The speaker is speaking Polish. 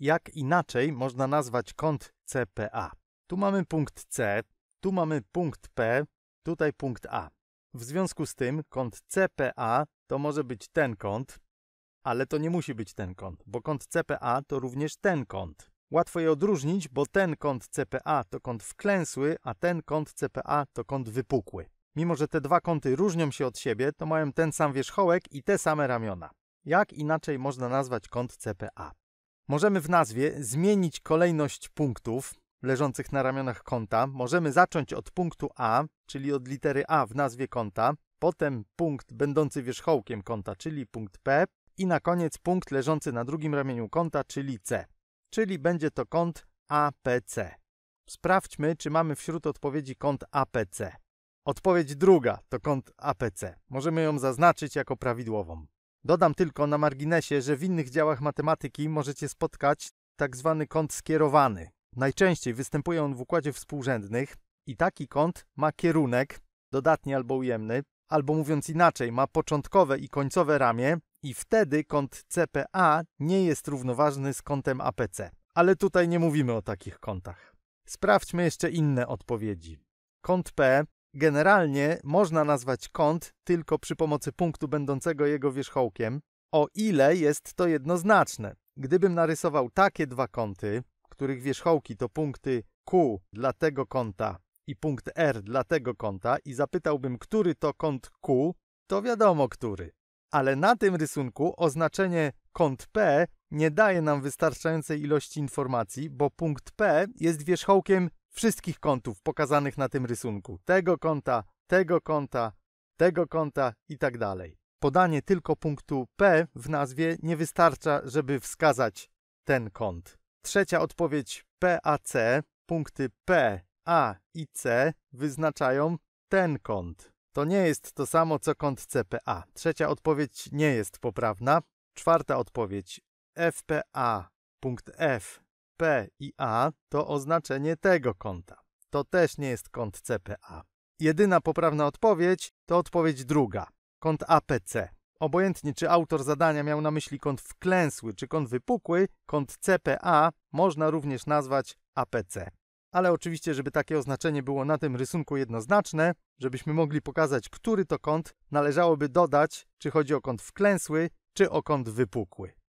jak inaczej można nazwać kąt CPA. Tu mamy punkt C, tu mamy punkt P, tutaj punkt A. W związku z tym kąt CPA to może być ten kąt, ale to nie musi być ten kąt, bo kąt CPA to również ten kąt. Łatwo je odróżnić, bo ten kąt CPA to kąt wklęsły, a ten kąt CPA to kąt wypukły. Mimo, że te dwa kąty różnią się od siebie, to mają ten sam wierzchołek i te same ramiona. Jak inaczej można nazwać kąt CPA? Możemy w nazwie zmienić kolejność punktów leżących na ramionach konta. Możemy zacząć od punktu A, czyli od litery A w nazwie konta, potem punkt będący wierzchołkiem konta, czyli punkt P i na koniec punkt leżący na drugim ramieniu konta, czyli C. Czyli będzie to kąt APC. Sprawdźmy, czy mamy wśród odpowiedzi kąt APC. Odpowiedź druga to kąt APC. Możemy ją zaznaczyć jako prawidłową. Dodam tylko na marginesie, że w innych działach matematyki możecie spotkać tak zwany kąt skierowany. Najczęściej występuje on w układzie współrzędnych i taki kąt ma kierunek, dodatni albo ujemny, albo mówiąc inaczej, ma początkowe i końcowe ramię i wtedy kąt CPA nie jest równoważny z kątem APC. Ale tutaj nie mówimy o takich kątach. Sprawdźmy jeszcze inne odpowiedzi. Kąt P Generalnie można nazwać kąt tylko przy pomocy punktu będącego jego wierzchołkiem, o ile jest to jednoznaczne. Gdybym narysował takie dwa kąty, których wierzchołki to punkty Q dla tego kąta i punkt R dla tego kąta i zapytałbym, który to kąt Q, to wiadomo który. Ale na tym rysunku oznaczenie kąt P nie daje nam wystarczającej ilości informacji, bo punkt P jest wierzchołkiem wszystkich kątów pokazanych na tym rysunku. Tego kąta, tego kąta, tego kąta i tak dalej. Podanie tylko punktu P w nazwie nie wystarcza, żeby wskazać ten kąt. Trzecia odpowiedź PAC. Punkty P, A i C wyznaczają ten kąt. To nie jest to samo co kąt CPA. Trzecia odpowiedź nie jest poprawna. Czwarta odpowiedź FPA. Punkt F P i A to oznaczenie tego kąta. To też nie jest kąt CPA. Jedyna poprawna odpowiedź to odpowiedź druga. Kąt APC. Obojętnie czy autor zadania miał na myśli kąt wklęsły czy kąt wypukły, kąt CPA można również nazwać APC. Ale oczywiście, żeby takie oznaczenie było na tym rysunku jednoznaczne, żebyśmy mogli pokazać, który to kąt, należałoby dodać, czy chodzi o kąt wklęsły, czy o kąt wypukły.